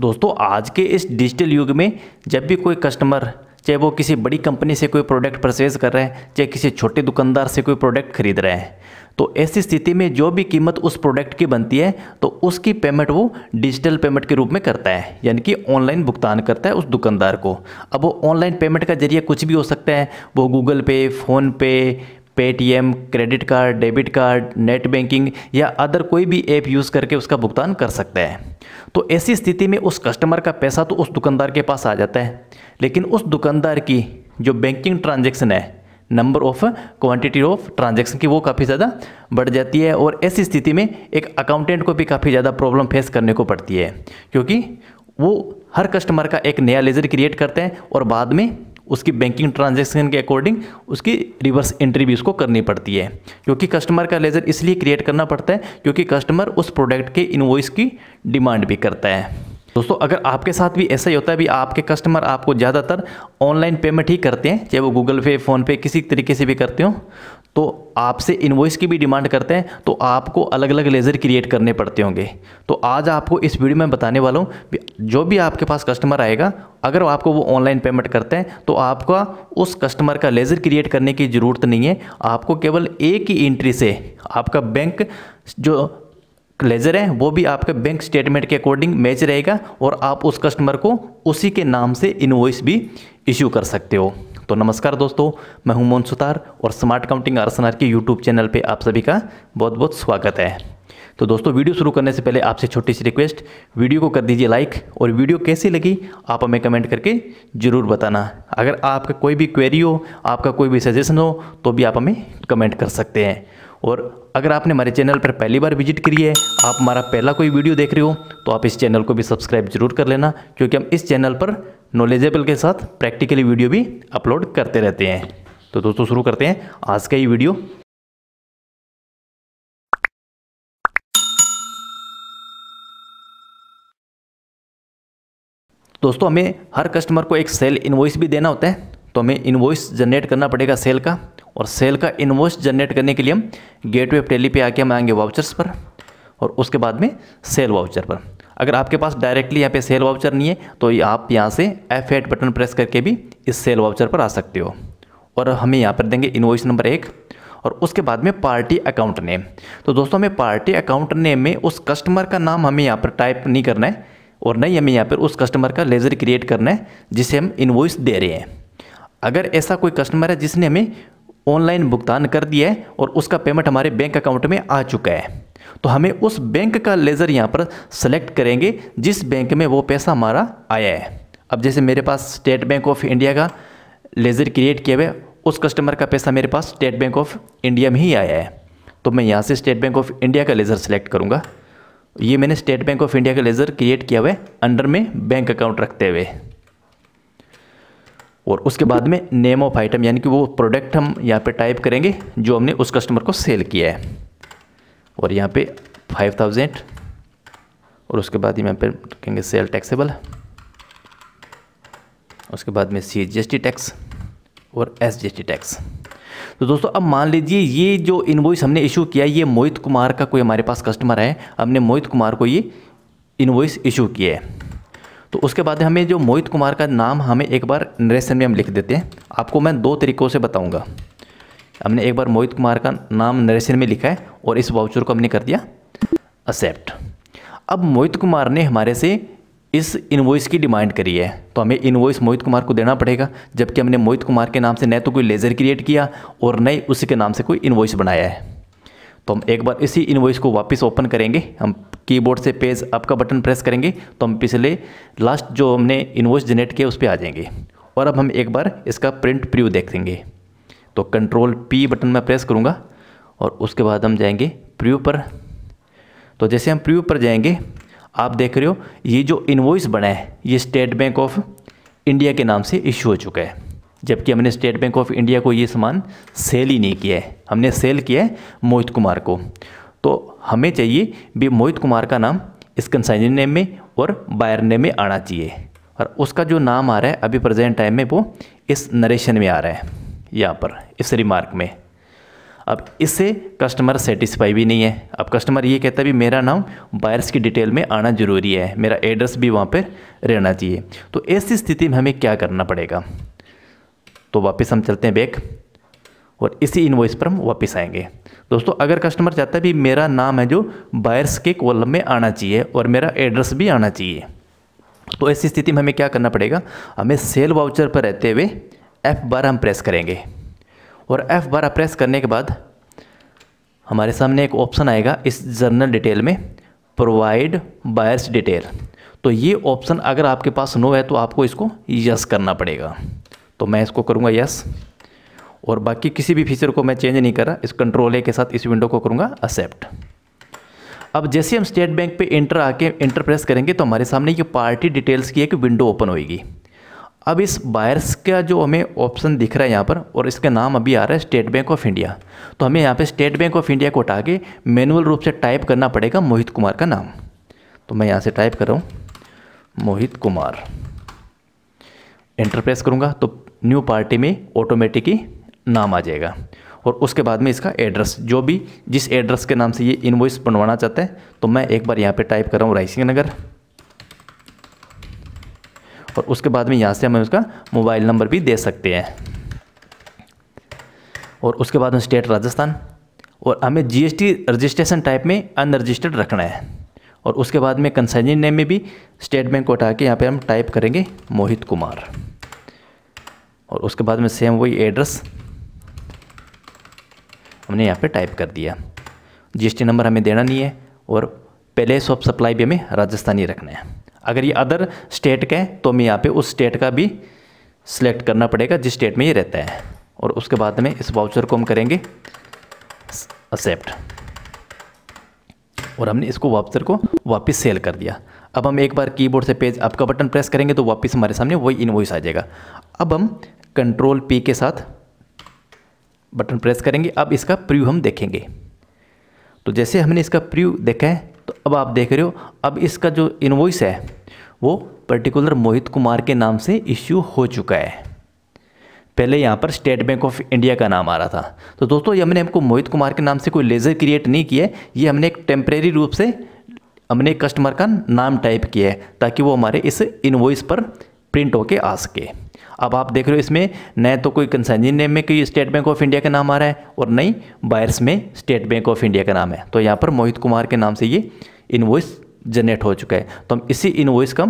दोस्तों आज के इस डिजिटल युग में जब भी कोई कस्टमर चाहे वो किसी बड़ी कंपनी से कोई प्रोडक्ट परचेज कर रहे हैं चाहे किसी छोटे दुकानदार से कोई प्रोडक्ट खरीद रहे हैं तो ऐसी स्थिति में जो भी कीमत उस प्रोडक्ट की बनती है तो उसकी पेमेंट वो डिजिटल पेमेंट के रूप में करता है यानी कि ऑनलाइन भुगतान करता है उस दुकानदार को अब वो ऑनलाइन पेमेंट का जरिए कुछ भी हो सकता है वो Google Pay PhonePe Paytm credit card debit card net banking या अदर कोई भी ऐप यूज़ करके उसका भुगतान कर सकते हैं तो ऐसी स्थिति में उस कस्टमर का पैसा तो उस दुकानदार के पास आ जाता है लेकिन उस दुकानदार की जो बैंकिंग ट्रांजेक्शन है number of quantity of transaction की वो काफ़ी ज़्यादा बढ़ जाती है और ऐसी स्थिति में एक अकाउंटेंट को भी काफ़ी ज़्यादा प्रॉब्लम फेस करने को पड़ती है क्योंकि वो हर कस्टमर का एक नया लेजर क्रिएट करते हैं और बाद में उसकी बैंकिंग ट्रांजेक्शन के अकॉर्डिंग उसकी रिवर्स एंट्री भी उसको करनी पड़ती है क्योंकि कस्टमर का लेजर इसलिए क्रिएट करना पड़ता है क्योंकि कस्टमर उस प्रोडक्ट के इन्वॉइस की डिमांड भी करता है दोस्तों अगर आपके साथ भी ऐसा ही होता है भी आपके कस्टमर आपको ज़्यादातर ऑनलाइन पेमेंट ही करते हैं चाहे वो गूगल पे फ़ोनपे किसी तरीके से भी करते हो तो आपसे इन्वॉइस की भी डिमांड करते हैं तो आपको अलग अलग लेज़र क्रिएट करने पड़ते होंगे तो आज आपको इस वीडियो में बताने वाला हूँ जो भी आपके पास कस्टमर आएगा अगर आपको वो ऑनलाइन पेमेंट करते हैं तो आपका उस कस्टमर का लेज़र क्रिएट करने की ज़रूरत नहीं है आपको केवल एक ही एंट्री से आपका बैंक जो लेज़र है वो भी आपके बैंक स्टेटमेंट के अकॉर्डिंग मैच रहेगा और आप उस कस्टमर को उसी के नाम से इन्वॉइस भी इश्यू कर सकते हो तो नमस्कार दोस्तों मैं हूं मोहन सुतार और smart counting R K YouTube channel पे आप सभी का बहुत बहुत स्वागत है तो दोस्तों वीडियो शुरू करने से पहले आपसे छोटी सी रिक्वेस्ट वीडियो को कर दीजिए लाइक और वीडियो कैसी लगी आप हमें कमेंट करके ज़रूर बताना अगर आपका कोई भी क्वेरी हो आपका कोई भी सजेशन हो तो भी आप हमें कमेंट कर सकते हैं और अगर आपने हमारे चैनल पर पहली बार विजिट करी है आप हमारा पहला कोई वीडियो देख रहे हो तो आप इस चैनल को भी सब्सक्राइब जरूर कर लेना क्योंकि हम इस चैनल पर नॉलेजेबल के साथ प्रैक्टिकली वीडियो भी अपलोड करते रहते हैं तो दोस्तों शुरू करते हैं आज का ये वीडियो दोस्तों हमें हर कस्टमर को एक सेल इनवॉइस भी देना होता है तो हमें इनवॉइस जनरेट करना पड़ेगा सेल का और सेल का इनवॉइस जनरेट करने के लिए हम गेटवे वे टेली पे आके हम आएंगे वाउचर्स पर और उसके बाद में सेल वाउचर पर अगर आपके पास डायरेक्टली यहाँ पे सेल वाउचर नहीं है तो आप यहाँ से एफ एट बटन प्रेस करके भी इस सेल वाउचर पर आ सकते हो और हमें यहाँ पर देंगे इन्वॉइस नंबर एक और उसके बाद में पार्टी अकाउंट नेम तो दोस्तों हमें पार्टी अकाउंट नेम में उस कस्टमर का नाम हमें यहाँ पर टाइप नहीं करना है और नहीं हमें यहाँ पर उस कस्टमर का लेज़र क्रिएट करना है जिसे हम इन्वॉइस दे रहे हैं अगर ऐसा कोई कस्टमर है जिसने हमें ऑनलाइन भुगतान कर दिया है और उसका पेमेंट हमारे बैंक अकाउंट में आ चुका है तो हमें उस बैंक का लेज़र यहाँ पर सेलेक्ट करेंगे जिस बैंक में वो पैसा हमारा आया है अब जैसे मेरे पास स्टेट बैंक ऑफ इंडिया का लेज़र क्रिएट किया हुआ है उस कस्टमर का पैसा मेरे पास स्टेट बैंक ऑफ इंडिया में ही आया है तो मैं यहाँ से स्टेट बैंक ऑफ इंडिया का लेज़र सेलेक्ट करूँगा ये मैंने स्टेट बैंक ऑफ इंडिया का लेज़र क्रिएट किया हुआ है अंडर में बैंक अकाउंट रखते हुए और उसके बाद में नेम ऑफ आइटम यानी कि वो प्रोडक्ट हम यहाँ पे टाइप करेंगे जो हमने उस कस्टमर को सेल किया है और यहाँ पे फाइव थाउजेंड और उसके बाद यहाँ पे रखेंगे सेल टैक्सेबल उसके बाद में C G S T tax और S G S T tax तो दोस्तों अब मान लीजिए ये जो इन्वॉइस हमने इशू किया ये मोहित कुमार का कोई हमारे पास कस्टमर है हमने मोहित कुमार को ये इन्वॉइस इशू किया है तो उसके बाद हमें जो मोहित कुमार का नाम हमें एक बार नरेशन में हम लिख देते हैं आपको मैं दो तरीक़ों से बताऊंगा हमने एक बार मोहित कुमार का नाम नरेशन में लिखा है और इस वाउचर को हमने कर दिया एक्सेप्ट अब मोहित कुमार ने हमारे से इस इन्वॉइस की डिमांड करी है तो हमें इन्वॉइस मोहित कुमार को देना पड़ेगा जबकि हमने मोहित कुमार के नाम से न तो कोई लेज़र क्रिएट किया और न ही उसी के नाम से कोई इन्वॉइस बनाया है तो हम एक बार इसी इनवॉइस को वापस ओपन करेंगे हम कीबोर्ड से पेज अप का बटन प्रेस करेंगे तो हम पिछले लास्ट जो हमने इनवॉइस जनरेट किया उस पर आ जाएंगे और अब हम एक बार इसका प्रिंट प्रीव्यू देखेंगे तो कंट्रोल पी बटन मैं प्रेस करूँगा और उसके बाद हम जाएंगे प्रीव्यू पर तो जैसे हम प्रीव्यू पर जाएंगे आप देख रहे हो ये जो इन्वॉइस बना है ये स्टेट बैंक ऑफ इंडिया के नाम से इशू हो चुका है जबकि हमने स्टेट बैंक ऑफ इंडिया को ये सामान सेल ही नहीं किया है हमने सेल किया है मोहित कुमार को तो हमें चाहिए भी मोहित कुमार का नाम इस कंसाइनर नेम में और बायर नेम में आना चाहिए और उसका जो नाम आ रहा है अभी प्रेजेंट टाइम में वो इस नरेशन में आ रहा है यहाँ पर इस रिमार्क में अब इससे कस्टमर सेटिस्फाई भी नहीं है अब कस्टमर ये कहता है भी मेरा नाम बायर्स की डिटेल में आना जरूरी है मेरा एड्रेस भी वहाँ पर रहना चाहिए तो ऐसी स्थिति में हमें क्या करना पड़ेगा तो वापस हम चलते हैं बैक और इसी इन्वॉइस पर हम वापस आएंगे दोस्तों अगर कस्टमर चाहता है भी मेरा नाम है जो बायर्स के कॉलम में आना चाहिए और मेरा एड्रेस भी आना चाहिए तो ऐसी स्थिति में हमें क्या करना पड़ेगा हमें सेल वाउचर पर रहते हुए एफ़ बारह हम प्रेस करेंगे और एफ़ बारह प्रेस करने के बाद हमारे सामने एक ऑप्शन आएगा इस जर्नल डिटेल में प्रोवाइड बायर्स डिटेल तो ये ऑप्शन अगर आपके पास नो है तो आपको इसको यस करना पड़ेगा तो मैं इसको करूँगा यस और बाकी किसी भी फीचर को मैं चेंज नहीं कर रहा इस कंट्रोल ए के साथ इस विंडो को करूँगा एक्सेप्ट अब जैसे हम स्टेट बैंक पे इंटर आके इंटर प्रेस करेंगे तो हमारे सामने ये पार्टी डिटेल्स की एक विंडो ओपन होएगी अब इस बायर्स का जो हमें ऑप्शन दिख रहा है यहाँ पर और इसका नाम अभी आ रहा है स्टेट बैंक ऑफ इंडिया तो हमें यहाँ पे स्टेट बैंक ऑफ इंडिया को हटा के मैनुअल रूप से टाइप करना पड़ेगा मोहित कुमार का नाम तो मैं यहाँ से टाइप कर रहा हूँ मोहित कुमार एंटर प्रेस करूँगा तो न्यू पार्टी में ऑटोमेटिक ही नाम आ जाएगा और उसके बाद में इसका एड्रेस जो भी जिस एड्रेस के नाम से ये इन्वॉइस बनवाना चाहते हैं तो मैं एक बार यहाँ पर टाइप कर रहा हूँ रायसिंह नगर और उसके बाद में यहाँ से हमें उसका मोबाइल नंबर भी दे सकते हैं और उसके बाद में स्टेट राजस्थान और हमें जीएसटी रजिस्ट्रेशन टाइप में अनरजिस्टर्ड रखना है और उसके बाद में कंसाइनी नेम में भी स्टेट बैंक को उठा के यहाँ पर हम टाइप करेंगे मोहित कुमार और उसके बाद में सेम वही एड्रेस हमने यहाँ पे टाइप कर दिया जीएसटी नंबर हमें देना नहीं है और पैलेस ऑफ सप्लाई भी हमें राजस्थानी रखना है अगर ये अदर स्टेट का है तो हमें यहाँ पे उस स्टेट का भी सिलेक्ट करना पड़ेगा जिस स्टेट में ये रहता है और उसके बाद में इस वाउचर को हम करेंगे एक्सेप्ट और हमने इसको वाउचर को वापस सेल कर दिया अब हम एक बार कीबोर्ड से पेज आपका बटन प्रेस करेंगे तो वापस हमारे सामने वही इनवॉइस आ जाएगा अब हम कंट्रोल पी के साथ बटन प्रेस करेंगे अब इसका प्रीव्यू हम देखेंगे तो जैसे हमने इसका प्रीव्यू देखा है अब आप देख रहे हो अब इसका जो इन्वॉइस है वो पर्टिकुलर मोहित कुमार के नाम से इश्यू हो चुका है पहले यहाँ पर स्टेट बैंक ऑफ इंडिया का नाम आ रहा था तो दोस्तों ये हमने हमको मोहित कुमार के नाम से कोई लेज़र क्रिएट नहीं किया है ये हमने एक टेम्प्रेरी रूप से हमने कस्टमर का नाम टाइप किया है ताकि वो हमारे इस इन्वॉइस पर प्रिंट होके आ सके अब आप देख रहे हो इसमें न तो कोई कंसाइनी नेम में कोई स्टेट बैंक ऑफ इंडिया का नाम आ रहा है और नहीं बायर्स में स्टेट बैंक ऑफ इंडिया का नाम है तो यहाँ पर मोहित कुमार के नाम से ये इन्वॉइस जनरेट हो चुका है तो हम इसी इन्वॉइस का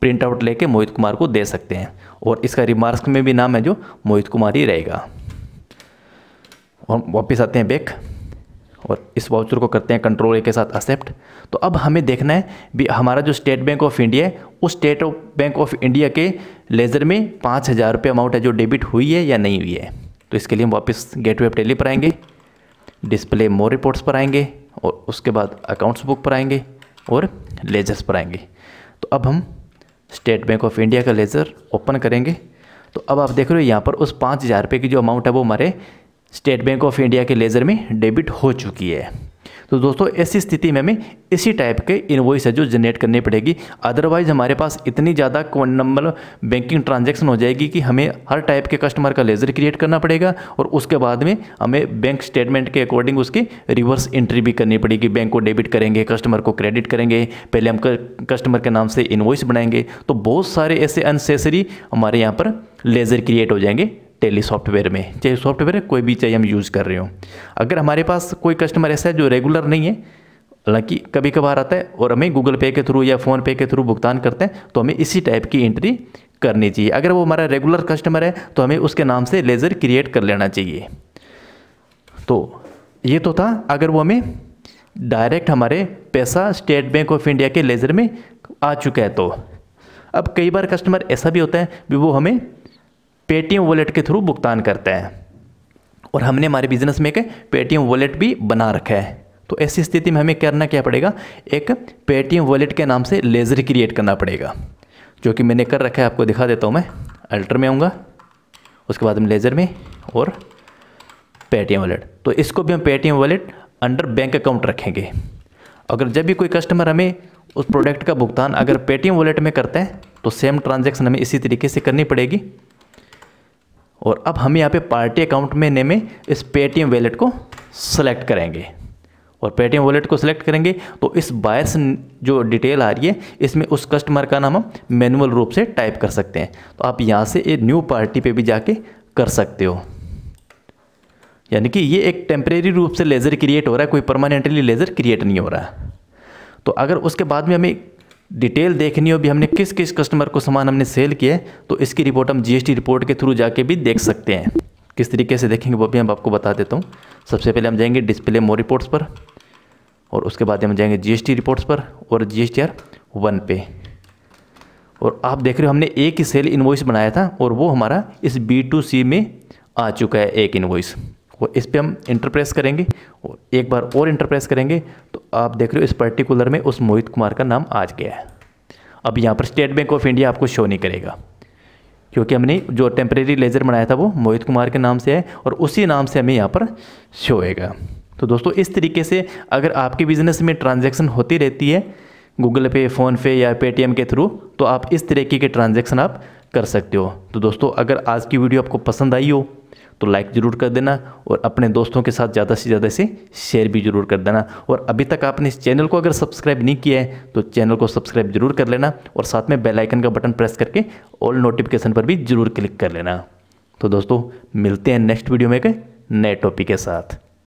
प्रिंट आउट लेके मोहित कुमार को दे सकते हैं और इसका रिमार्क्स में भी नाम है जो मोहित कुमार ही रहेगा और वापस आते हैं बैक और इस वाउचर को करते हैं कंट्रोल ए के साथ एक्सेप्ट तो अब हमें देखना है भी हमारा जो स्टेट बैंक ऑफ इंडिया है उस स्टेट बैंक ऑफ इंडिया के लेज़र में पाँच हज़ार रुपये अमाउंट है जो डेबिट हुई है या नहीं हुई है तो इसके लिए हम वापस गेटवे टेली पर आएंगे डिस्प्ले मोर रिपोर्ट्स पर आएंगे और उसके बाद अकाउंट्स बुक पर आएंगे और लेजर्स पर आएंगे तो अब हम स्टेट बैंक ऑफ इंडिया का लेजर ओपन करेंगे तो अब आप देख रहे हो यहाँ पर उस पाँच हज़ार रुपये की जो अमाउंट है वो हमारे स्टेट बैंक ऑफ इंडिया के लेजर में डेबिट हो चुकी है तो दोस्तों ऐसी स्थिति में हमें इसी टाइप के इन्वॉइस है जो जनरेट करनी पड़ेगी अदरवाइज हमारे पास इतनी ज़्यादा नंबर बैंकिंग ट्रांजेक्शन हो जाएगी कि हमें हर टाइप के कस्टमर का लेजर क्रिएट करना पड़ेगा और उसके बाद में हमें बैंक स्टेटमेंट के अकॉर्डिंग उसकी रिवर्स एंट्री भी करनी पड़ेगी बैंक को डेबिट करेंगे कस्टमर को क्रेडिट करेंगे पहले हम कस्टमर के नाम से इन्वॉइस बनाएंगे तो बहुत सारे ऐसे अनसेसरी हमारे यहाँ पर लेजर क्रिएट हो जाएंगे टेली सॉफ्टवेयर में चाहे सॉफ्टवेयर कोई भी चाहे हम यूज़ कर रहे हो अगर हमारे पास कोई कस्टमर ऐसा है जो रेगुलर नहीं है हालांकि कभी कभार आता है और हमें गूगल पे के थ्रू या फ़ोनपे के थ्रू भुगतान करते हैं तो हमें इसी टाइप की एंट्री करनी चाहिए अगर वो हमारा रेगुलर कस्टमर है तो हमें उसके नाम से लेज़र क्रिएट कर लेना चाहिए तो ये तो था अगर वो हमें डायरेक्ट हमारे पैसा स्टेट बैंक ऑफ इंडिया के लेज़र में आ चुका है तो अब कई बार कस्टमर ऐसा भी होता है भी वो हमें पेटीएम वॉलेट के थ्रू भुगतान करते हैं और हमने हमारे बिजनेस में एक पेटीएम वॉलेट भी बना रखा है तो ऐसी स्थिति में हमें करना क्या पड़ेगा एक पेटीएम वॉलेट के नाम से लेज़र क्रिएट करना पड़ेगा जो कि मैंने कर रखा है आपको दिखा देता हूँ मैं अल्टर में आऊँगा उसके बाद हम लेज़र में और पेटीएम वॉलेट तो इसको भी हम Paytm wallet under bank account रखेंगे अगर जब भी कोई कस्टमर हमें उस प्रोडक्ट का भुगतान अगर पेटीएम वॉलेट में करते हैं तो सेम ट्रांजैक्शन हमें इसी तरीके से करनी पड़ेगी और अब हम यहाँ पे पार्टी अकाउंट में नेम में इस पेटीएम वैलेट को सेलेक्ट करेंगे और पेटीएम वॉलेट को सिलेक्ट करेंगे तो इस बायस जो डिटेल आ रही है इसमें उस कस्टमर का नाम हम मैनुअल रूप से टाइप कर सकते हैं तो आप यहाँ से ये न्यू पार्टी पे भी जाके कर सकते हो यानी कि ये एक टेम्परेरी रूप से लेज़र क्रिएट हो रहा है कोई परमानेंटली लेज़र क्रिएट नहीं हो रहा है तो अगर उसके बाद में हमें डिटेल देखनी हो भी हमने किस किस कस्टमर को सामान हमने सेल किए तो इसकी रिपोर्ट हम जीएसटी रिपोर्ट के थ्रू जाके भी देख सकते हैं किस तरीके से देखेंगे वो भी हम आपको बता देता हूँ सबसे पहले हम जाएंगे डिस्प्ले मोर रिपोर्ट्स पर और उसके बाद हम जाएंगे जीएसटी रिपोर्ट्स पर और जी एस वन पे और आप देख रहे हो हमने एक ही सेल इन्वॉइस बनाया था और वो हमारा इस बी टू सी में आ चुका है एक इन्वॉइस और इस पर हम इंटरप्रेस करेंगे और एक बार और इंटरप्रेस करेंगे तो आप देख रहे हो इस पर्टिकुलर में उस मोहित कुमार का नाम आज गया है अब यहाँ पर स्टेट बैंक ऑफ इंडिया आपको शो नहीं करेगा क्योंकि हमने जो टेम्परेरी लेज़र बनाया था वो मोहित कुमार के नाम से है और उसी नाम से हमें यहाँ पर शो होएगा तो दोस्तों इस तरीके से अगर आपके बिज़नेस में ट्रांजैक्शन होती रहती है गूगल पे फ़ोनपे या पेटीएम के थ्रू तो आप इस तरीके के ट्रांजैक्शन आप कर सकते हो तो दोस्तों अगर आज की वीडियो आपको पसंद आई हो तो लाइक ज़रूर कर देना और अपने दोस्तों के साथ ज़्यादा से ज़्यादा इसे शेयर भी ज़रूर कर देना और अभी तक आपने इस चैनल को अगर सब्सक्राइब नहीं किया है तो चैनल को सब्सक्राइब जरूर कर लेना और साथ में बेल आइकन का बटन प्रेस करके ऑल नोटिफिकेशन पर भी ज़रूर क्लिक कर लेना तो दोस्तों मिलते हैं नेक्स्ट वीडियो में एक नए टॉपिक के साथ